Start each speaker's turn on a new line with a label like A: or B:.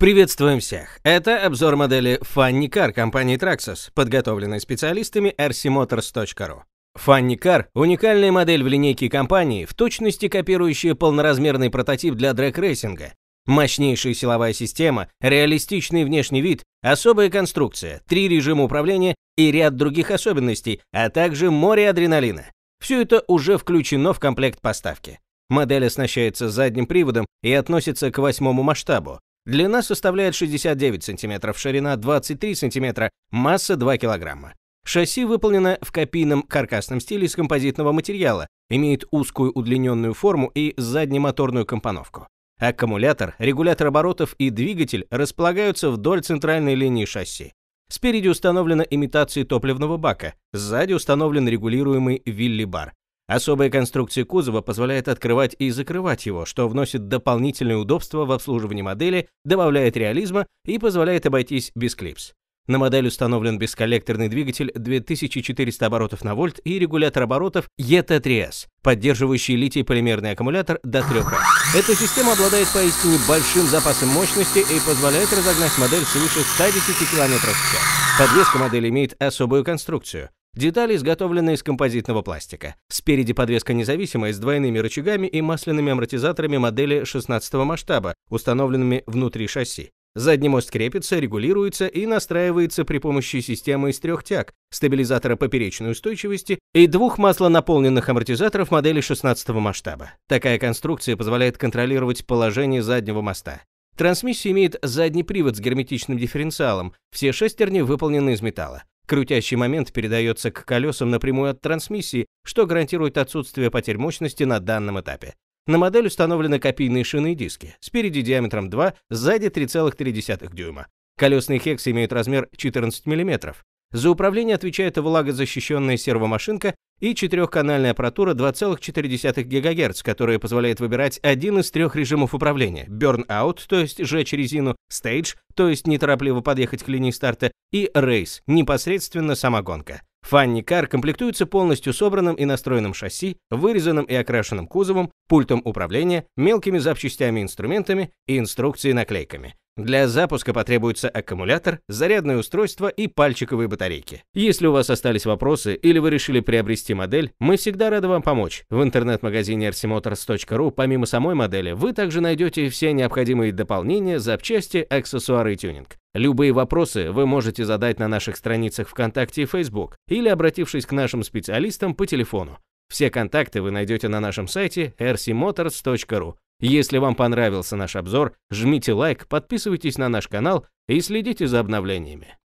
A: Приветствуем всех! Это обзор модели Funny Car компании Traxxas, подготовленной специалистами rcmotors.ru. Funny Car – уникальная модель в линейке компании, в точности копирующая полноразмерный прототип для дрэк-рейсинга. Мощнейшая силовая система, реалистичный внешний вид, особая конструкция, три режима управления и ряд других особенностей, а также море адреналина. Все это уже включено в комплект поставки. Модель оснащается задним приводом и относится к восьмому масштабу. Длина составляет 69 сантиметров, ширина 23 сантиметра, масса 2 килограмма. Шасси выполнено в копийном каркасном стиле из композитного материала, имеет узкую удлиненную форму и заднемоторную компоновку. Аккумулятор, регулятор оборотов и двигатель располагаются вдоль центральной линии шасси. Спереди установлена имитация топливного бака, сзади установлен регулируемый вилли-бар. Особая конструкция кузова позволяет открывать и закрывать его, что вносит дополнительное удобство в обслуживании модели, добавляет реализма и позволяет обойтись без клипс. На модель установлен бесколлекторный двигатель 2400 оборотов на вольт и регулятор оборотов ET3S, поддерживающий литий-полимерный аккумулятор до 3 раз. Эта система обладает поистине большим запасом мощности и позволяет разогнать модель свыше 110 км в час. Подвеска модели имеет особую конструкцию. Детали изготовлены из композитного пластика. Спереди подвеска независимая с двойными рычагами и масляными амортизаторами модели 16 масштаба, установленными внутри шасси. Задний мост крепится, регулируется и настраивается при помощи системы из трех тяг, стабилизатора поперечной устойчивости и двух маслонаполненных амортизаторов модели 16 масштаба. Такая конструкция позволяет контролировать положение заднего моста. Трансмиссия имеет задний привод с герметичным дифференциалом, все шестерни выполнены из металла. Крутящий момент передается к колесам напрямую от трансмиссии, что гарантирует отсутствие потерь мощности на данном этапе. На модель установлены копийные шины и диски, спереди диаметром 2, сзади 3,3 дюйма. Колесные хексы имеют размер 14 мм. За управление отвечает влагозащищенная сервомашинка и четырехканальная аппаратура 2,4 ГГц, которая позволяет выбирать один из трех режимов управления – Burnout, то есть сжечь резину, Stage, то есть неторопливо подъехать к линии старта, и Race, непосредственно сама гонка. Фанни Кар комплектуется полностью собранным и настроенным шасси, вырезанным и окрашенным кузовом, пультом управления, мелкими запчастями-инструментами и инструкцией-наклейками. Для запуска потребуется аккумулятор, зарядное устройство и пальчиковые батарейки. Если у вас остались вопросы или вы решили приобрести модель, мы всегда рады вам помочь. В интернет-магазине rcmotors.ru помимо самой модели вы также найдете все необходимые дополнения, запчасти, аксессуары и тюнинг. Любые вопросы вы можете задать на наших страницах ВКонтакте и Facebook или обратившись к нашим специалистам по телефону все контакты вы найдете на нашем сайте rcmotors.ru. Если вам понравился наш обзор, жмите лайк, подписывайтесь на наш канал и следите за обновлениями.